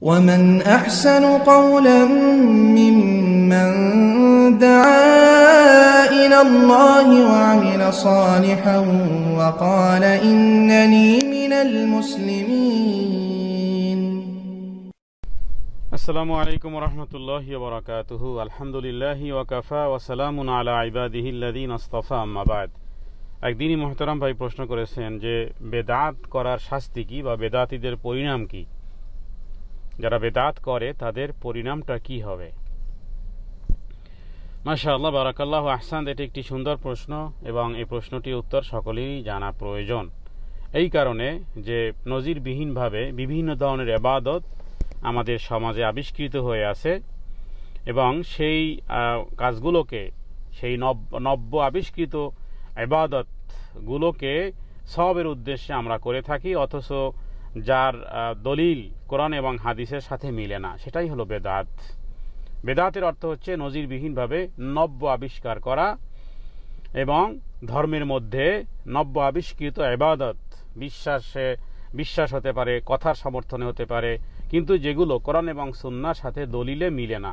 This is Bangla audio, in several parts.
ومن أحسن قولا ممن دعا إلى الله وعمل صالحا وقال إنني من المسلمين السلام عليكم ورحمة الله وبركاته الحمد لله وكفى وسلام على عباده الذين اصطفى ما بعد একদিনই محترم ভাই প্রশ্ন করেছেন যে বেদাত করার শাস্তি কি বা বেদাতিদের পরিণাম কি যারা বেদাত করে তাদের পরিণামটা কি হবে মাশা আল্লাহ বারাকাল্লাহ আহসান এটি একটি সুন্দর প্রশ্ন এবং এই প্রশ্নটির উত্তর সকলেই জানা প্রয়োজন এই কারণে যে নজিরবিহীনভাবে বিভিন্ন ধরনের এবাদত আমাদের সমাজে আবিষ্কৃত হয়ে আছে এবং সেই কাজগুলোকে সেই নব্য আবিষ্কৃত এবাদতগুলোকে সবের উদ্দেশ্যে আমরা করে থাকি অথচ যার দলিল কোরআন এবং হাদিসের সাথে মিলে না সেটাই হলো বেদাত বেদাতের অর্থ হচ্ছে নজিরবিহীনভাবে নব্য আবিষ্কার করা এবং ধর্মের মধ্যে নব্য আবিষ্কৃত এবাদত বিশ্বাসে বিশ্বাস হতে পারে কথার সমর্থনে হতে পারে কিন্তু যেগুলো কোরআন এবং সুন্নার সাথে দলিলে মিলে না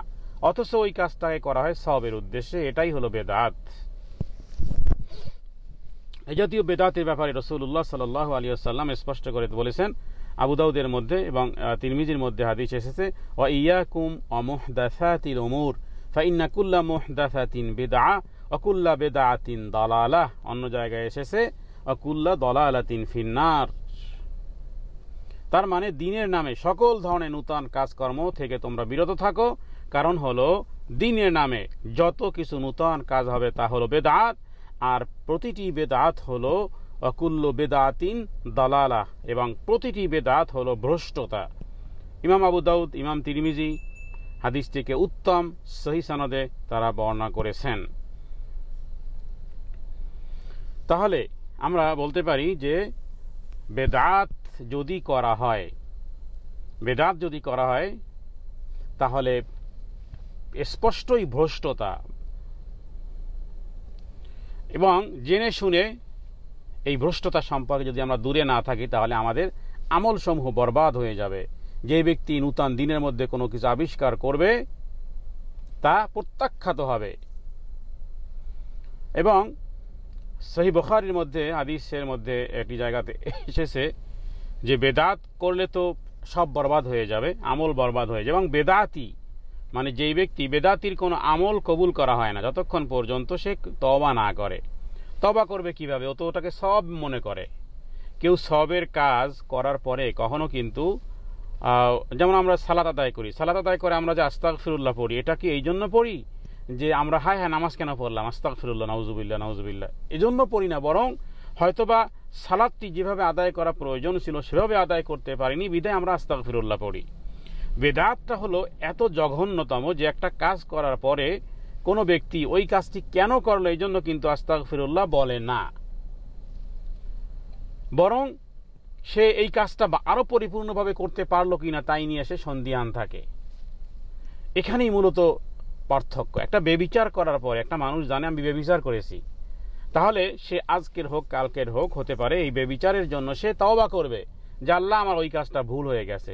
অথচ ওই কাজটাকে করা হয় সবের উদ্দেশ্যে এটাই হলো বেদাত এ জাতীয় বেদাতের ব্যাপারে রসুল্লাহ সাল আলী আসাল্লাম স্পষ্ট করে বলেছেন আবুদাউদের মধ্যে এবং তিরমিজির মধ্যে হাদিস এসেছে ও ইয়াকুম অমোহদাসাতিল ওমুর ফাইন্নাকুল্লা তিন বেদা অকুল্লা বেদা তিন দলালাহ অন্য জায়গায় এসেছে অকুল্লা তিন ফিন্নার তার মানে দিনের নামে সকল ধরনের নূতন কাজকর্ম থেকে তোমরা বিরত থাকো কারণ হলো দিনের নামে যত কিছু নূতন কাজ হবে তা হলো বেদাত আর প্রতিটি বেদাত হলো অকুল্ল বেদাতিন দালালা এবং প্রতিটি বেদাত হলো ভ্রষ্টতা ইমাম আবু দাউদ ইমাম তিরমিজি হাদিসটিকে উত্তম সহি সনদে তারা বর্ণনা করেছেন তাহলে আমরা বলতে পারি যে বেদাত যদি করা হয় বেদাত যদি করা হয় তাহলে স্পষ্টই ভ্রষ্টতা এবং জেনে শুনে এই ভ্রষ্টতা সম্পর্কে যদি আমরা দূরে না থাকি তাহলে আমাদের আমলসমূহ বরবাদ হয়ে যাবে যে ব্যক্তি নূতন দিনের মধ্যে কোনো কিছু আবিষ্কার করবে তা প্রত্যাখ্যাত হবে এবং সেই বখারির মধ্যে হাদিসের মধ্যে একটি জায়গাতে এসেছে যে বেদাত করলে তো সব বরবাদ হয়ে যাবে আমল বরবাদ হয়ে যাবে এবং বেদাতই মানে যেই ব্যক্তি বেদাতির কোনো আমল কবুল করা হয় না যতক্ষণ পর্যন্ত সে তবা না করে তবা করবে কিভাবে ও তো ওটাকে সব মনে করে কেউ সবের কাজ করার পরে কখনো কিন্তু যেমন আমরা সালাত আদায় করি সালাত আদায় করে আমরা যে আস্তাক ফিরুল্লাহ পড়ি এটা কি এই জন্য পড়ি যে আমরা হায় হ্যাঁ নামাজ কেন পড়লাম আস্তাক ফিরুল্লাহ নাউজুবিল্লা নাউজুবিল্লা এই জন্য পড়ি না বরং হয়তোবা সালাদটি যেভাবে আদায় করা প্রয়োজন ছিল সেভাবে আদায় করতে পারিনি বিদায় আমরা আস্তাক ফিরুল্লাহ পড়ি বেদাতটা হলো এত জঘন্যতম যে একটা কাজ করার পরে কোনো ব্যক্তি ওই কাজটি কেন করলো এই জন্য কিন্তু আস্তাক ফিরুল্লাহ বলে না বরং সে এই কাজটা আরও পরিপূর্ণভাবে করতে পারলো কি না তাই নিয়ে সে সন্ধিয়ান থাকে এখানেই মূলত পার্থক্য একটা বেবিচার করার পর একটা মানুষ জানে আমি বেবিচার করেছি তাহলে সে আজকের হোক কালকের হোক হতে পারে এই বেবিচারের জন্য সে তওবা করবে যে আল্লাহ আমার ওই কাজটা ভুল হয়ে গেছে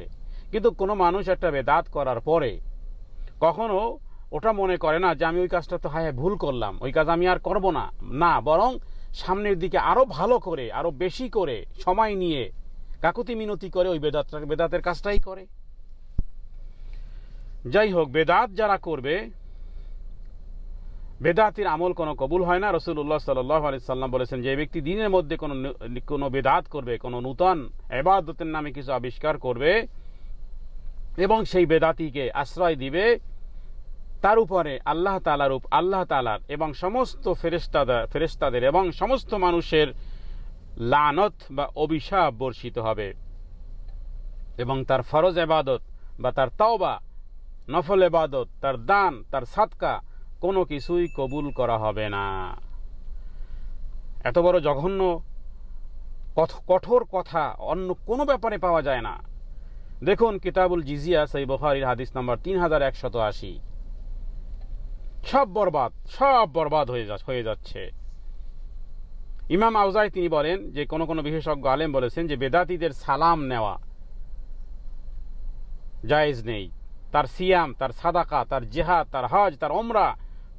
কিন্তু কোনো মানুষ একটা বেদাত করার পরে কখনো ওটা মনে করে না যে আমি ওই কাজটা তো হ্যাঁ ভুল করলাম ওই কাজ আমি আর করব না না বরং সামনের দিকে আরও ভালো করে আরও বেশি করে সময় নিয়ে কাকুতি মিনতি করে ওই বেদাতটা বেদাতের কাজটাই করে যাই হোক বেদাত যারা করবে বেদাতির আমল কোনো কবুল হয় না রসুল্লাহ সাল্লাহ আলি সাল্লাম বলেছেন যে ব্যক্তি দিনের মধ্যে কোনো কোনো বেদাত করবে কোনো নূতন এবাদতের নামে কিছু আবিষ্কার করবে এবং সেই বেদাতিকে আশ্রয় দিবে তার উপরে আল্লাহ উপ আল্লাহ তালার এবং সমস্ত ফেরেস্তাদার ফেরেস্তাদের এবং সমস্ত মানুষের লানত বা অভিশাপ বর্ষিত হবে এবং তার ফরজ এবাদত বা তার তাওবা নফল এবাদত তার দান তার সাতকা কোনো কিছুই কবুল করা হবে না এত বড় জঘন্য কঠোর কথা অন্য কোনো ব্যাপারে পাওয়া যায় না দেখুন কিতাবুল জিজিয়া সেই বখারির হাদিস নাম্বার তিন হাজার একশত আশি সব বরবাদ সব বরবাদ হয়ে হয়ে যাচ্ছে ইমাম আউজাই তিনি বলেন যে কোনো কোনো বিশেষজ্ঞ আলেম বলেছেন যে বেদাতিদের সালাম নেওয়া জায়েজ নেই তার সিয়াম তার সাদাকা তার জেহাদ তার হজ তার ওমরা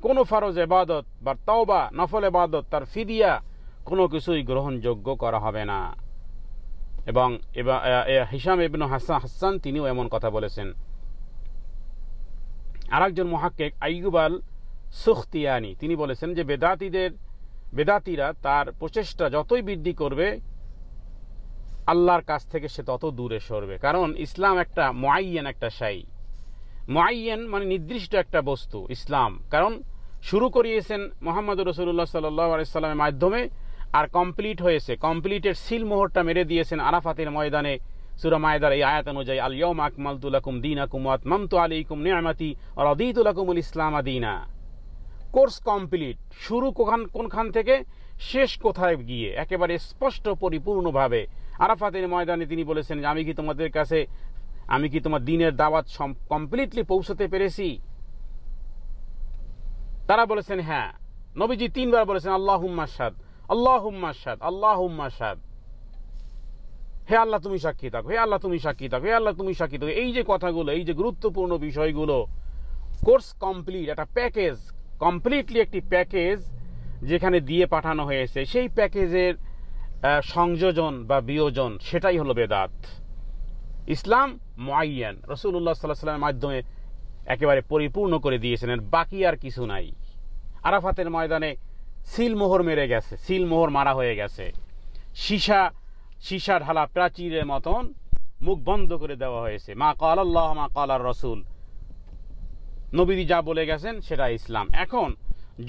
কোনো ফারজ এবাদত বা তওবা নফল এবাদত তার ফিদিয়া কোনো কিছুই গ্রহণযোগ্য করা হবে না এবং হিসাম ইবনু হাসান হাসান তিনিও এমন কথা বলেছেন একজন মহাক্কেক আইয়ুব আইগুবাল সুখতিয়ানি তিনি বলেছেন যে বেদাতিদের বেদাতিরা তার প্রচেষ্টা যতই বৃদ্ধি করবে আল্লাহর কাছ থেকে সে তত দূরে সরবে কারণ ইসলাম একটা মোয়াইয়েন একটা সাই মোয়াইয়েন মানে নির্দিষ্ট একটা বস্তু ইসলাম কারণ শুরু করিয়েছেন মোহাম্মদ রসুল্লাহ সাল্লাহ আলাইসাল্লামের মাধ্যমে আর কমপ্লিট হয়েছে কমপ্লিটের সিল মোহরটা মেরে দিয়েছেন আরাফাতের ময়দানে মায়দার এই আয়াত অনুযায়ী আলিয়ম আকমালতুলাকুম দিন আকুম আতমামতু আলিকুম নিয়ামাতি রদিতুলাকুমুল ইসলাম আদিনা কোর্স কমপ্লিট শুরু কোখান কোনখান থেকে শেষ কোথায় গিয়ে একেবারে স্পষ্ট পরিপূর্ণভাবে আরাফাতের ময়দানে তিনি বলেছেন যে আমি কি তোমাদের কাছে আমি কি তোমার দিনের দাওয়াত কমপ্লিটলি পৌঁছতে পেরেছি তারা বলেছেন হ্যাঁ নবীজি তিনবার বলেছেন আল্লাহ মাসাদ আল্লাহ সাদ আল্লাহ সাদ হে আল্লাহ তুমি সাক্ষী থাকো হে আল্লাহ তুমি সাক্ষী থাকো হে আল্লাহ তুমি সাক্ষী থাকো এই যে কথাগুলো এই যে গুরুত্বপূর্ণ বিষয়গুলো কোর্স কমপ্লিট একটা প্যাকেজ কমপ্লিটলি একটি প্যাকেজ যেখানে দিয়ে পাঠানো হয়েছে সেই প্যাকেজের সংযোজন বা বিয়োজন সেটাই হলো বেদাত ইসলাম মোয়াইয়ান রসুল্লাহ সাল্লাহ সাল্লামের মাধ্যমে একেবারে পরিপূর্ণ করে দিয়েছিলেন বাকি আর কিছু নাই আরাফাতের ময়দানে সিলমোহর মেরে গেছে সিলমোহর মারা হয়ে গেছে সীসা সীসা ঢালা প্রাচীরের মতন মুখ বন্ধ করে দেওয়া হয়েছে মা কাল আল্লাহ মা কালার রসুল নবীদি যা বলে গেছেন সেটা ইসলাম এখন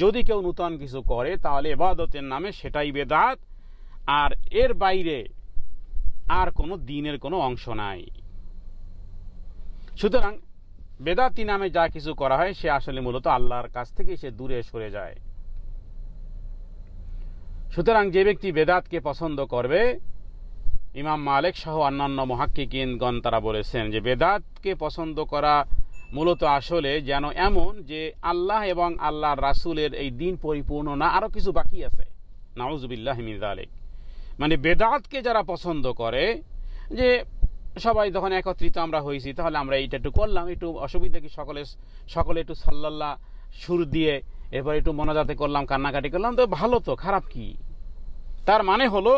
যদি কেউ নূতন কিছু করে তাহলে এবাদতের নামে সেটাই বেদাত আর এর বাইরে আর কোনো দিনের কোনো অংশ নাই সুতরাং বেদাতি নামে যা কিছু করা হয় সে আসলে মূলত আল্লাহর কাছ থেকে সে দূরে সরে যায় সুতরাং যে ব্যক্তি বেদাতকে পছন্দ করবে ইমাম মালেক সহ অন্যান্য মহাক্কিকিনগণ তারা বলেছেন যে বেদাতকে পছন্দ করা মূলত আসলে যেন এমন যে আল্লাহ এবং আল্লাহ রাসুলের এই দিন পরিপূর্ণ না আরও কিছু বাকি আছে নাউজুবিল্লাহ মিদ আলেক মানে বেদাতকে যারা পছন্দ করে যে সবাই যখন একত্রিত আমরা হয়েছি তাহলে আমরা এইটা একটু করলাম একটু অসুবিধা কি সকলে সকলে একটু সাল্লাল্লাহ সুর দিয়ে এবার একটু মনাজাতে করলাম কান্নাকাটি করলাম তো ভালো তো খারাপ কি তার মানে হলো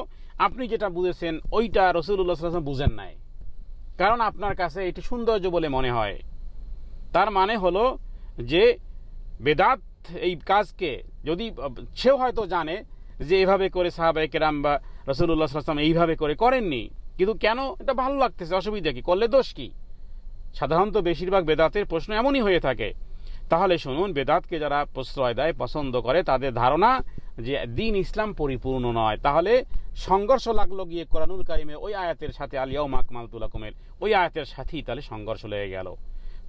আপনি যেটা বুঝেছেন ওইটা রসুল্লাহ বুঝেন নাই কারণ আপনার কাছে এটি সৌন্দর্য বলে মনে হয় তার মানে হলো যে বেদাত এই কাজকে যদি সেও হয়তো জানে যে এভাবে করে সাহাবাহ কেরাম বা রসুল্লাহ সাল্লাম এইভাবে করে করেননি কিন্তু কেন এটা ভালো লাগতেছে অসুবিধা কি করলে দোষ কি সাধারণত বেশিরভাগ বেদাতের প্রশ্ন এমনই হয়ে থাকে তাহলে শুনুন বেদাতকে যারা প্রশ্রয় দেয় পছন্দ করে তাদের ধারণা যে দিন ইসলাম পরিপূর্ণ নয় তাহলে সংঘর্ষ লাগলো গিয়ে কোরআনুল কারিমে ওই আয়াতের সাথে আলিয়াও মাকমাল তুলাকুমের ওই আয়াতের সাথেই তাহলে সংঘর্ষ লেগে গেল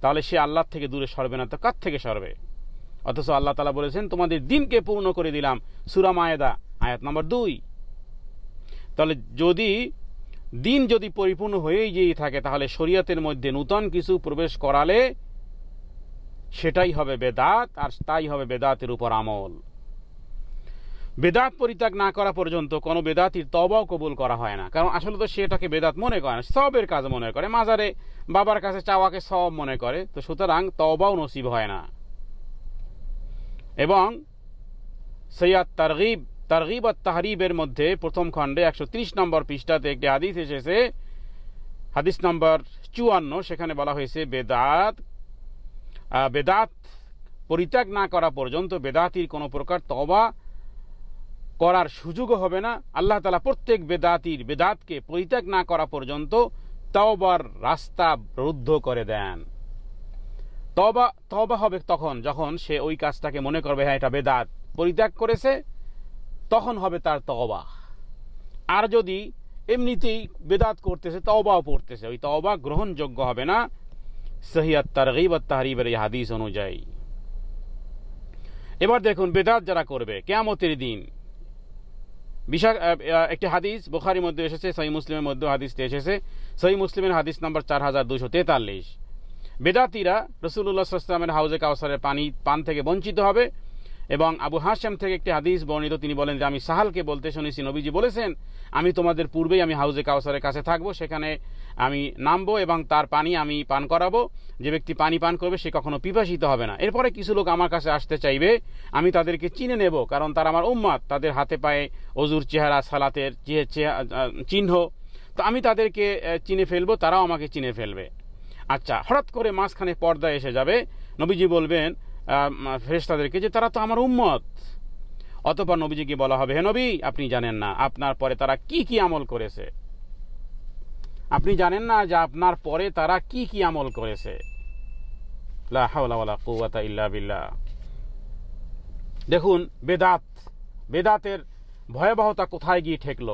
তাহলে সে আল্লাহ থেকে দূরে সরবে না তো কার থেকে সরবে অথচ আল্লাহ তালা বলেছেন তোমাদের দিনকে পূর্ণ করে দিলাম সুরাম আয়দা আয়াত নম্বর দুই তাহলে যদি দিন যদি পরিপূর্ণ হয়েই যেই থাকে তাহলে শরীয়তের মধ্যে নূতন কিছু প্রবেশ করালে সেটাই হবে বেদাত আর তাই হবে বেদাতের উপর আমল বেদাত পরিত্যাগ না করা পর্যন্ত কোনো বেদাতির তবাও কবুল করা হয় না কারণ আসলে তো সেটাকে বেদাত মনে করে না সবের কাজ মনে করে মাজারে বাবার কাছে চাওয়াকে সব মনে করে তো সুতরাং তবাও নসিব হয় না এবং সৈয়াদ তারগিব তারগিব আর তাহরিবের মধ্যে প্রথম খণ্ডে একশো নম্বর পৃষ্ঠাতে একটি হাদিস এসেছে হাদিস নম্বর চুয়ান্ন সেখানে বলা হয়েছে বেদাত বেদাত পরিত্যাগ না করা পর্যন্ত বেদাতির কোনো প্রকার তবা করার সুযোগও হবে না আল্লাহ তালা প্রত্যেক বেদাতির বেদাতকে পরিত্যাগ না করা পর্যন্ত তবার রাস্তা রুদ্ধ করে দেন তবা তবা হবে তখন যখন সে ওই কাজটাকে মনে করবে হ্যাঁ এটা বেদাত পরিত্যাগ করেছে তখন হবে তার তবা আর যদি এমনিতেই বেদাত করতেছে তবাও পড়তেছে ওই তবা গ্রহণযোগ্য হবে না সহিয়াত তারগিব তাহরিবের এই হাদিস অনুযায়ী এবার দেখুন বেদাত যারা করবে কেয়ামতের দিন বিশাখ একটি হাদিস বোখারির মধ্যে এসেছে সহি মুসলিমের মধ্যে হাদিসটি এসেছে সহি মুসলিমের হাদিস নম্বর চার হাজার দুশো তেতাল্লিশ বেদাতিরা রসুল্লাহ সাল্লামের হাউজে কাউসারের পানি পান থেকে বঞ্চিত হবে এবং আবু হাসেম থেকে একটি হাদিস বর্ণিত তিনি বলেন যে আমি সাহালকে বলতে শুনেছি নবীজি বলেছেন আমি তোমাদের পূর্বেই আমি হাউজে কাউসারের কাছে থাকবো সেখানে আমি নামবো এবং তার পানি আমি পান করাবো যে ব্যক্তি পানি পান করবে সে কখনো পিপাসিত হবে না এরপরে কিছু লোক আমার কাছে আসতে চাইবে আমি তাদেরকে চিনে নেব কারণ তারা আমার উম্মাদ তাদের হাতে পায়ে অজুর চেহারা সালাতের চিহ্ন তো আমি তাদেরকে চিনে ফেলবো তারাও আমাকে চিনে ফেলবে আচ্ছা হঠাৎ করে মাঝখানে পর্দা এসে যাবে নবীজি বলবেন ফেরেস্তাদেরকে যে তারা তো আমার উম্মত অতপর নবীজিকে বলা হবে হে নবী আপনি জানেন না আপনার পরে তারা কি কি আমল করেছে আপনি জানেন না যে আপনার পরে তারা কি কি আমল করেছে বিল্লাহ দেখুন বেদাত বেদাতের ভয়াবহতা কোথায় গিয়ে ঠেকল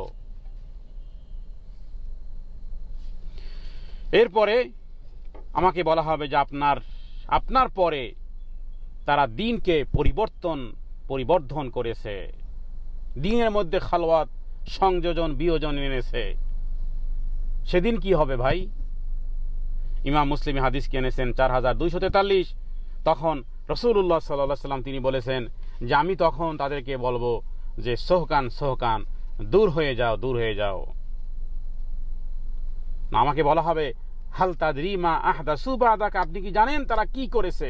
এরপরে আমাকে বলা হবে যে আপনার আপনার পরে তারা দিনকে পরিবর্তন পরিবর্ধন করেছে দিনের মধ্যে খালোয়াত সংযোজন বিয়োজন এনেছে সেদিন কি হবে ভাই ইমাম মুসলিম হাদিসকে এনেছেন চার হাজার দুইশো তেতাল্লিশ তখন রসুল্লাহ সাল্লাহ সাল্লাম তিনি বলেছেন যে আমি তখন তাদেরকে বলবো যে সোহকান সোহকান দূর হয়ে যাও দূর হয়ে যাও আমাকে বলা হবে হাল তাদরিমা আহদা সুবা আপনি কি জানেন তারা কি করেছে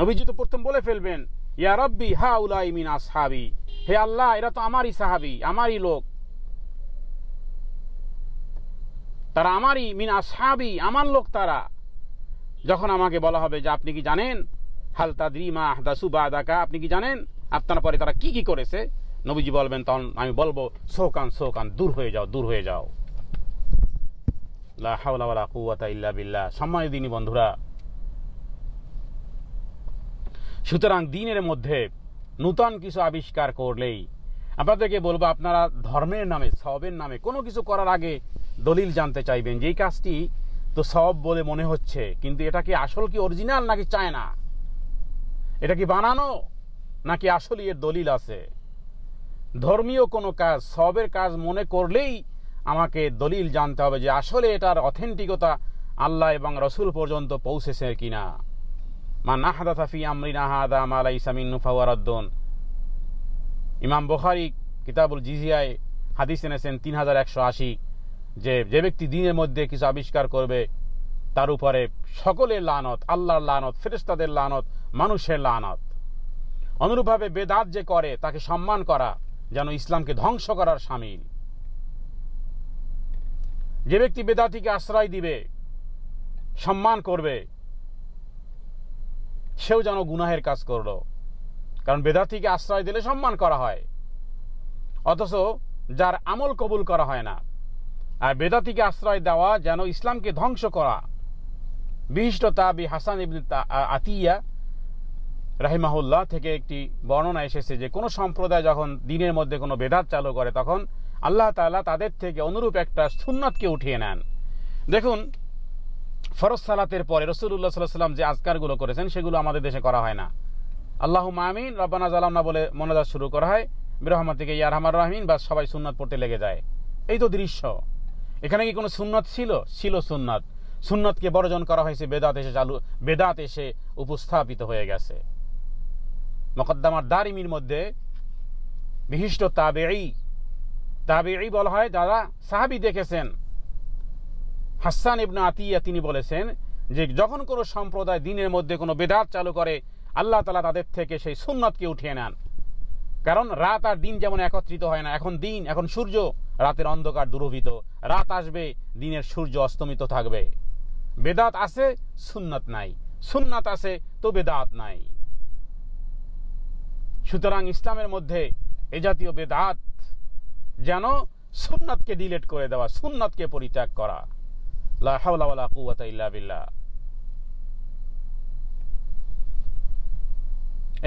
নবীজি তো প্রথম বলে ফেলবেন ইয়া রব্বি হা উলাই মিন আসহাবি হে আল্লাহ এরা তো আমারই সাহাবি আমারই লোক তারা আমারই মিন আসহাবি আমার লোক তারা যখন আমাকে বলা হবে যে আপনি কি জানেন হালতা দ্রিমা দাসু বা দাকা আপনি কি জানেন আপনার পরে তারা কি কি করেছে নবীজি বলবেন তখন আমি বলবো সোকান সোকান দূর হয়ে যাও দূর হয়ে যাও লা হাওলা ওয়ালা কুওয়াতা ইল্লা বিল্লাহ সম্মানিত দিনী বন্ধুরা সুতরাং দিনের মধ্যে নূতন কিছু আবিষ্কার করলেই আপনাদেরকে বলবো আপনারা ধর্মের নামে সবের নামে কোনো কিছু করার আগে দলিল জানতে চাইবেন যেই কাজটি তো সব বলে মনে হচ্ছে কিন্তু এটা কি আসল কি অরিজিনাল নাকি চায় না এটা কি বানানো নাকি আসলে এর দলিল আছে ধর্মীয় কোনো কাজ সবের কাজ মনে করলেই আমাকে দলিল জানতে হবে যে আসলে এটার অথেন্টিকতা আল্লাহ এবং রসুল পর্যন্ত পৌঁছেছে কিনা নাহাদা আহাদা ফি আমরিনা হাদা মালাই সামিন ফাওয়ারাদ্দন ইমাম বুখারি কিতাবুল জিজিয়ায় হাদিস এনেছেন তিন হাজার একশো আশি যে যে ব্যক্তি দিনের মধ্যে কিছু আবিষ্কার করবে তার উপরে সকলের লানত আল্লাহর লানত ফেরেস্তাদের লানত মানুষের লানত অনুরূপভাবে বেদাত যে করে তাকে সম্মান করা যেন ইসলামকে ধ্বংস করার সামিল যে ব্যক্তি বেদাতিকে আশ্রয় দিবে সম্মান করবে সেও যেন গুনাহের কাজ করলো কারণ বেদার্থীকে আশ্রয় দিলে সম্মান করা হয় অথচ যার আমল কবুল করা হয় না আর বেদাতিকে আশ্রয় দেওয়া যেন ইসলামকে ধ্বংস করা বিশিষ্ট তাবি হাসান ইবনে আতিয়া রাহিমাহুল্লাহ থেকে একটি বর্ণনা এসেছে যে কোনো সম্প্রদায় যখন দিনের মধ্যে কোনো বেদাত চালু করে তখন আল্লাহ তালা তাদের থেকে অনুরূপ একটা সুন্নতকে উঠিয়ে নেন দেখুন ফরজ সালাতের পরে রসুল্লাহ সাল্লাম যে আজকারগুলো করেছেন সেগুলো আমাদের দেশে করা হয় না আল্লাহ মামিন রব্বানা জালামনা বলে মোনাজাত শুরু করা হয় বিরহমান থেকে ইয়ার হামার রহমিন বা সবাই সুননাত পড়তে লেগে যায় এই তো দৃশ্য এখানে কি কোনো সুননাত ছিল ছিল সুননাত সুননাতকে বর্জন করা হয়েছে বেদাত এসে চালু বেদাত এসে উপস্থাপিত হয়ে গেছে মকদ্দামার দারিমির মধ্যে বিশিষ্ট তাবেই তাবেই বলা হয় যারা সাহাবি দেখেছেন হাসান ইবনা আতিয়া তিনি বলেছেন যে যখন কোনো সম্প্রদায় দিনের মধ্যে কোনো বেদাত চালু করে আল্লাহ তালা তাদের থেকে সেই সুন্নতকে উঠিয়ে নেন কারণ রাত আর দিন যেমন একত্রিত হয় না এখন দিন এখন সূর্য রাতের অন্ধকার দুরভিত রাত আসবে দিনের সূর্য অস্তমিত থাকবে বেদাত আছে সুন্নত নাই সুন্নাত আছে তো বেদাত নাই সুতরাং ইসলামের মধ্যে এ জাতীয় বেদাত যেন সুন্নাতকে ডিলেট করে দেওয়া সুন্নাতকে পরিত্যাগ করা লা বিল্লাহ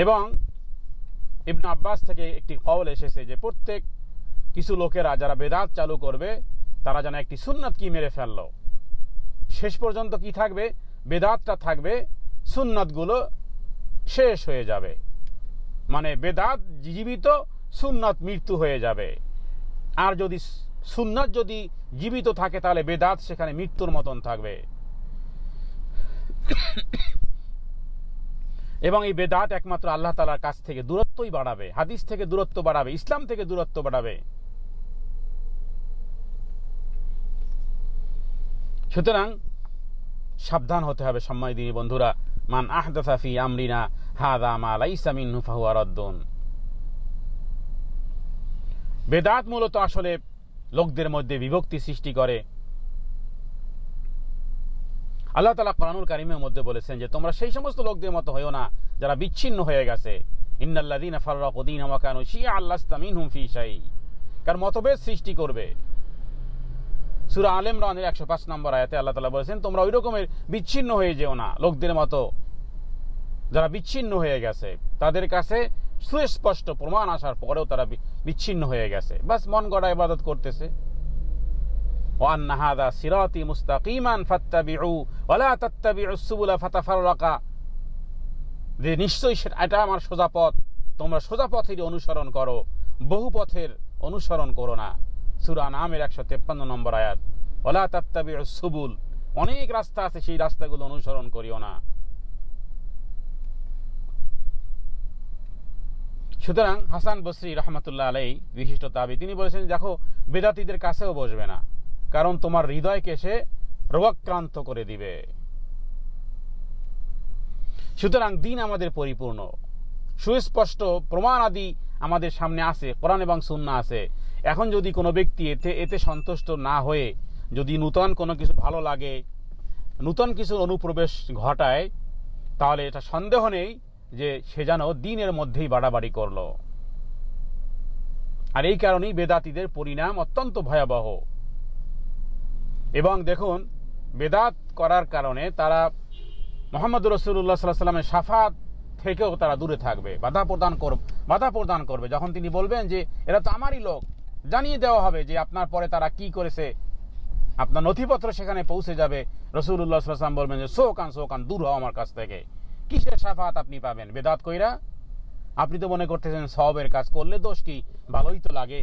এবং ইবন আব্বাস থেকে একটি কবল এসেছে যে প্রত্যেক কিছু লোকেরা যারা বেদাত চালু করবে তারা যেন একটি সুন্নত কি মেরে ফেলল শেষ পর্যন্ত কি থাকবে বেদাতটা থাকবে সুন্নতগুলো শেষ হয়ে যাবে মানে বেদাত জীবিত সুন্নত মৃত্যু হয়ে যাবে আর যদি সুন্নাত যদি জীবিত থাকে তাহলে বেদাত সেখানে মৃত্যুর মতন থাকবে এবং এই বেদাত একমাত্র আল্লাহ তালার কাছ থেকে দূরত্বই বাড়াবে হাদিস থেকে দূরত্ব বাড়াবে ইসলাম থেকে দূরত্ব বাড়াবে সুতরাং সাবধান হতে হবে সম্মানী দিনী বন্ধুরা মান আহদাফি আমরিনা হাদা মালা বেদাত মূলত আসলে লোকদের মধ্যে বিভক্তি সৃষ্টি করে আল্লাহ তালা কোরআনুল কারিমের মধ্যে বলেছেন যে তোমরা সেই সমস্ত লোকদের মতো হয়েও না যারা বিচ্ছিন্ন হয়ে গেছে ইন্নাল্লাদিন শিয়া আল্লাহ মতভেদ সৃষ্টি করবে সুরা আলেম রানের একশো পাঁচ নম্বর আয়াতে আল্লাহ তালা বলেছেন তোমরা ওই রকমের বিচ্ছিন্ন হয়ে যেও না লোকদের মতো যারা বিচ্ছিন্ন হয়ে গেছে তাদের কাছে সুস্পষ্ট প্রমাণ আসার পরেও তারা বিচ্ছিন্ন হয়ে গেছে বাস মন গড়া ইবাদত করতেছে ওয়ান নাহাদা সিরাতি মুস্তাকিমান ফাত্তাবিউ ওয়ালা তাত্তাবিউ সুবুলা ফাতাফাররাকা যে নিশ্চয়ই সেটা এটা আমার সোজা পথ তোমরা সোজা পথেরই অনুসরণ করো বহু পথের অনুসরণ করো না সুরা নামের একশো তেপ্পান্ন নম্বর আয়াত ওলা তাত্তাবি সুবুল অনেক রাস্তা আছে সেই রাস্তাগুলো অনুসরণ করিও না সুতরাং হাসান বসরি রহমতুল্লাহ আলাই বিশিষ্ট তাবি তিনি বলেছেন দেখো বেদাতিদের কাছেও বসবে না কারণ তোমার হৃদয়কে সে রোগাক্রান্ত করে দিবে সুতরাং দিন আমাদের পরিপূর্ণ সুস্পষ্ট প্রমাণ আদি আমাদের সামনে আছে কোরআন এবং সুন্না আছে এখন যদি কোনো ব্যক্তি এতে এতে সন্তুষ্ট না হয়ে যদি নূতন কোনো কিছু ভালো লাগে নূতন কিছু অনুপ্রবেশ ঘটায় তাহলে এটা সন্দেহ নেই যে সে যেন দিনের মধ্যেই বাড়াবাড়ি করল আর এই কারণেই বেদাতিদের পরিণাম অত্যন্ত ভয়াবহ এবং দেখুন বেদাত করার কারণে তারা মোহাম্মদ রসুল্লাহ সাল্লাহ সাল্লামের সাফাত থেকেও তারা দূরে থাকবে বাধা প্রদান কর বাধা প্রদান করবে যখন তিনি বলবেন যে এরা তো আমারই লোক জানিয়ে দেওয়া হবে যে আপনার পরে তারা কি করেছে আপনার নথিপত্র সেখানে পৌঁছে যাবে রসুল্লাহ সাল্লাম বলবেন যে সোকান সোকান দূর হও আমার কাছ থেকে কিসের সাফাত আপনি পাবেন বেদাত কইরা আপনি তো মনে করতেছেন সবের কাজ করলে দোষ কি ভালোই তো লাগে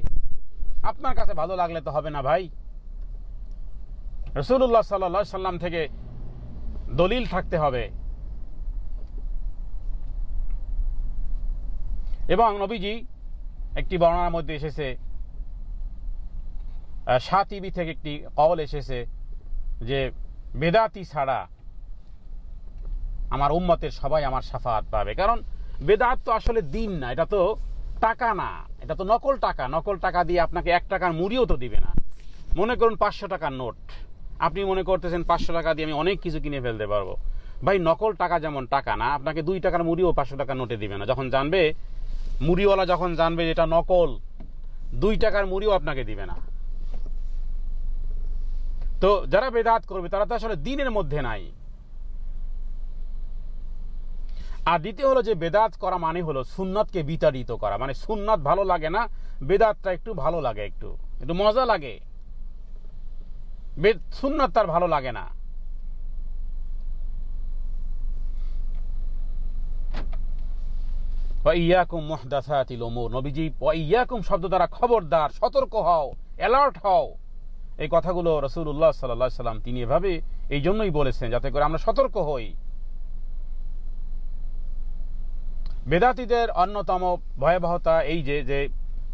আপনার কাছে ভালো লাগলে তো হবে না ভাই রসুল্লাহ সাল্লা সাল্লাম থেকে দলিল থাকতে হবে এবং নবীজি একটি বর্ণার মধ্যে এসেছে সাত ইবি থেকে একটি কল এসেছে যে বেদাতি ছাড়া আমার উম্মতের সবাই আমার সাফাত পাবে কারণ বেদাত তো আসলে দিন না এটা তো টাকা না এটা তো নকল টাকা নকল টাকা দিয়ে আপনাকে এক টাকার মুড়িও তো দিবে না মনে করুন পাঁচশো টাকার নোট আপনি মনে করতেছেন পাঁচশো টাকা দিয়ে আমি অনেক কিছু কিনে ফেলতে পারবো ভাই নকল টাকা যেমন টাকা না আপনাকে দুই টাকার মুড়িও পাঁচশো টাকার নোটে দিবে না যখন জানবে মুড়িওয়ালা যখন জানবে এটা নকল দুই টাকার মুড়িও আপনাকে দিবে না তো যারা বেদাত করবে তারা তো আসলে দিনের মধ্যে নাই আর দ্বিতীয় হলো যে বেদাত করা মানে হলো সুননাথকে বিতাড়িত করা মানে সুননাথ ভালো লাগে না বেদাতটা একটু ভালো লাগে একটু একটু মজা লাগে সুননাথ তার ভালো লাগে না ইয়াকুম মহদাসাতিল ওমর নবীজি ইয়াকুম শব্দ দ্বারা খবরদার সতর্ক হও অ্যালার্ট হও এই কথাগুলো রসুল্লাহ সাল্লাহ সাল্লাম তিনি এভাবে এই জন্যই বলেছেন যাতে করে আমরা সতর্ক হই বেদাতিদের অন্যতম ভয়াবহতা এই যে যে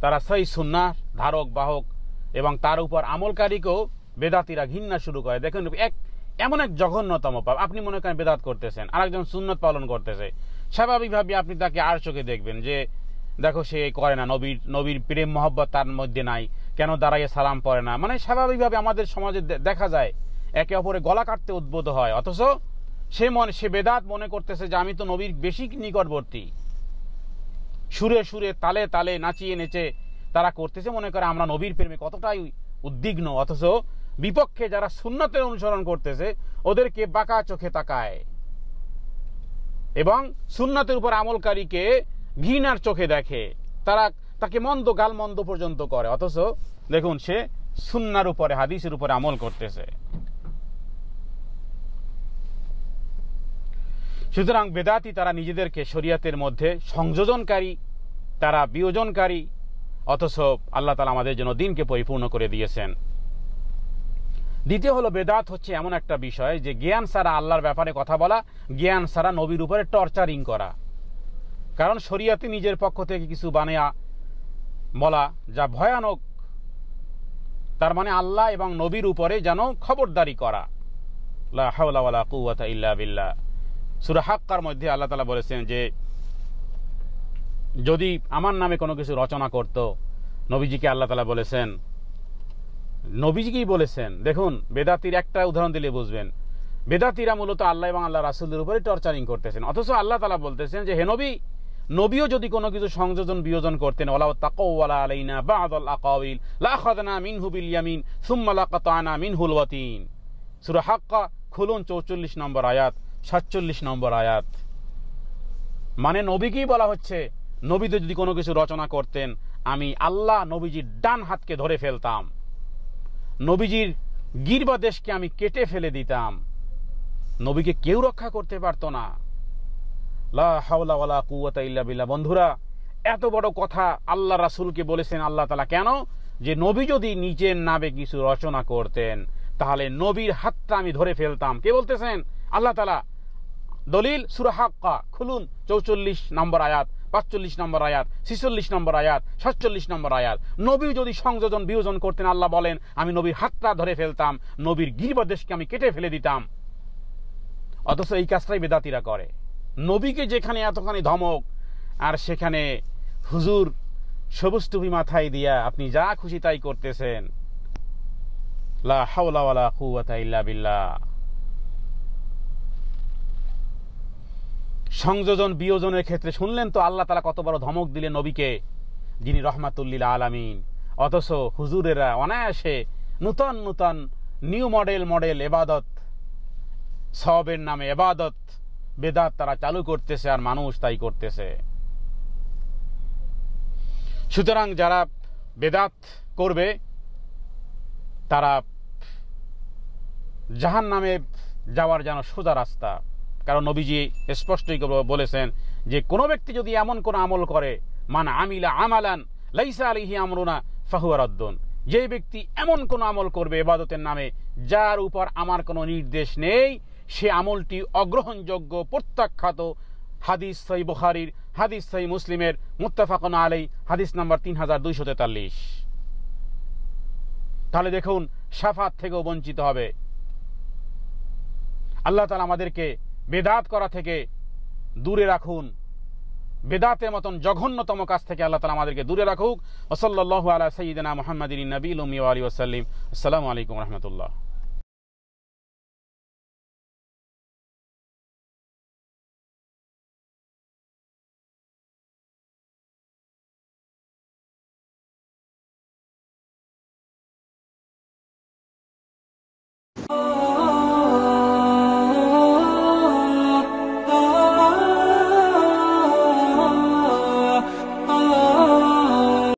তারা সেই সুন্না ধারক বাহক এবং তার উপর আমলকারীকেও বেদাতিরা ঘৃণা শুরু করে দেখেন এক এমন এক জঘন্যতম পাপ আপনি মনে করেন বেদাত করতেছেন আরেকজন সুন্নত পালন করতেছে স্বাভাবিকভাবে আপনি তাকে আর চোখে দেখবেন যে দেখো সে করে না নবীর নবীর প্রেম মহব্বত তার মধ্যে নাই কেন দাঁড়াইয়ে সালাম পড়ে না মানে স্বাভাবিকভাবে আমাদের সমাজে দেখা যায় একে অপরে গলা কাটতে উদ্বোধ হয় অথচ সে মনে সে বেদাত মনে করতেছে যে আমি তো নবীর বেশি নিকটবর্তী সুরে সুরে তালে তালে নাচিয়ে নেচে তারা করতেছে মনে করে আমরা নবীর প্রেমে কতটাই উদ্বিগ্ন অথচ বিপক্ষে যারা সুন্নতের অনুসরণ করতেছে ওদেরকে বাঁকা চোখে তাকায় এবং সুন্নতের উপর আমলকারীকে ঘৃণার চোখে দেখে তারা তাকে মন্দ গাল মন্দ পর্যন্ত করে অথচ দেখুন সে সুন্নার উপরে হাদিসের উপরে আমল করতেছে সুতরাং বেদাতি তারা নিজেদেরকে শরীয়তের মধ্যে সংযোজনকারী তারা বিয়োজনকারী অথচ আল্লাহ তালা আমাদের জন্য দিনকে পরিপূর্ণ করে দিয়েছেন দ্বিতীয় হলো বেদাত হচ্ছে এমন একটা বিষয় যে জ্ঞান সারা আল্লাহর ব্যাপারে কথা বলা জ্ঞান সারা নবীর উপরে টর্চারিং করা কারণ শরিয়াতে নিজের পক্ষ থেকে কিছু বানিয়া বলা যা ভয়ানক তার মানে আল্লাহ এবং নবীর উপরে যেন খবরদারি করা লা ইল্লা বিল্লাহ সুরাহাক্কার মধ্যে আল্লাহ তালা বলেছেন যে যদি আমার নামে কোনো কিছু রচনা করত নবীজিকে আল্লাহ তালা বলেছেন নবীজিকেই বলেছেন দেখুন বেদাতির একটা উদাহরণ দিলে বুঝবেন বেদাতিরা মূলত আল্লাহ এবং আল্লাহ রাসুলের উপরে টর্চারিং করতেছেন অথচ আল্লাহ তালা বলতেছেন যে হে নবী নবীও যদি কোনো কিছু সংযোজন বিয়োজন করতেন ওলা তাকওয়ালা আলাইনা বা আদল আকাউল লাখাদনা মিনহু বিল ইয়ামিন সুম্মা লাকাতানা মিনহুল ওয়াতিন সূরা হাক্কা খুলুন চৌচল্লিশ নম্বর আয়াত সাতচল্লিশ নম্বর আয়াত মানে নবীকেই বলা হচ্ছে নবীতে যদি কোনো কিছু রচনা করতেন আমি আল্লাহ নবীজির ডান হাতকে ধরে ফেলতাম নবীজির গির্বাদেশকে আমি কেটে ফেলে দিতাম নবীকে কেউ রক্ষা করতে পারত না হাওলা কুয়া ইল্লা বিল্লা বন্ধুরা এত বড় কথা আল্লাহ রাসুলকে বলেছেন আল্লাহ তালা কেন যে নবী যদি নিজের নামে কিছু রচনা করতেন তাহলে নবীর হাতটা আমি ধরে ফেলতাম কে বলতেছেন আল্লাহ তালা দলিল সুরাহাক্কা খুলুন চৌচল্লিশ নম্বর আয়াত পাঁচচল্লিশ নম্বর আয়াত ছিচল্লিশ নম্বর আয়াত সাতচল্লিশ নম্বর আয়াত নবী যদি সংযোজন বিয়োজন করতেন আল্লাহ বলেন আমি নবীর হাতটা ধরে ফেলতাম নবীর গিরিবাদেশকে আমি কেটে ফেলে দিতাম অথচ এই কাজটাই বেদাতিরা করে নবীকে যেখানে এতখানি ধমক আর সেখানে হুজুর সবুজ টুপি মাথায় দিয়া আপনি যা খুশি তাই করতেছেন লা হাওলা ওয়ালা কুওয়াতা ইল্লা বিল্লাহ সংযোজন বিয়োজনের ক্ষেত্রে শুনলেন তো আল্লাহ তালা কত বড় ধমক দিলেন নবীকে যিনি রহমাতুল্লিল আলামিন অথচ হুজুরেরা অনায়াসে নূতন নূতন নিউ মডেল মডেল এবাদত সবের নামে এবাদত বেদাত তারা চালু করতেছে আর মানুষ তাই করতেছে সুতরাং যারা বেদাত করবে তারা জাহান নামে যাওয়ার যেন সোজা রাস্তা কারণ নবীজি স্পষ্টই বলেছেন যে কোনো ব্যক্তি যদি এমন কোনো আমল করে মান আমিলা আমালান লাইসা আলিহি আমরুনা ফাহুয়ারদ্দন যে ব্যক্তি এমন কোন আমল করবে এবাদতের নামে যার উপর আমার কোনো নির্দেশ নেই সে আমলটি অগ্রহণযোগ্য প্রত্যাখ্যাত হাদিস সাই বুখারির হাদিস সাই মুসলিমের মুত্তাফাকন আলাই হাদিস নাম্বার তিন হাজার দুইশো তেতাল্লিশ তাহলে দেখুন সাফাত থেকেও বঞ্চিত হবে আল্লাহ তালা আমাদেরকে বেদাত করা থেকে দূরে রাখুন বেদাতের মতন জঘন্যতম কাজ থেকে আল্লাহ তালা আমাদেরকে দূরে রাখুক ওসল্লাহ আলা সঈদিনা মোহাম্মদিন নবীল ওমি আলী ওসাল্লিম আসসালামু আলাইকুম রহমতুল্লাহ